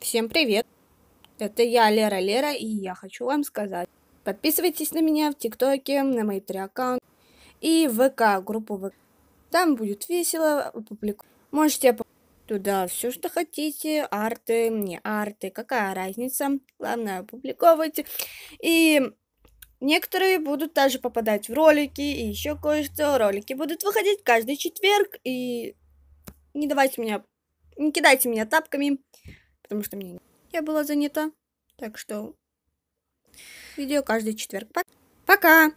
Всем привет! Это я, Лера Лера, и я хочу вам сказать. Подписывайтесь на меня в ТикТоке, на мои три аккаунта и ВК, группу ВК. Там будет весело, публику. Можете туда все, что хотите, арты, не арты, какая разница. Главное, опубликовывайте. И Некоторые будут также попадать в ролики и еще кое-что. Ролики будут выходить каждый четверг. И не давайте меня, не кидайте меня тапками потому что мне я была занята. Так что видео каждый четверг. Пока!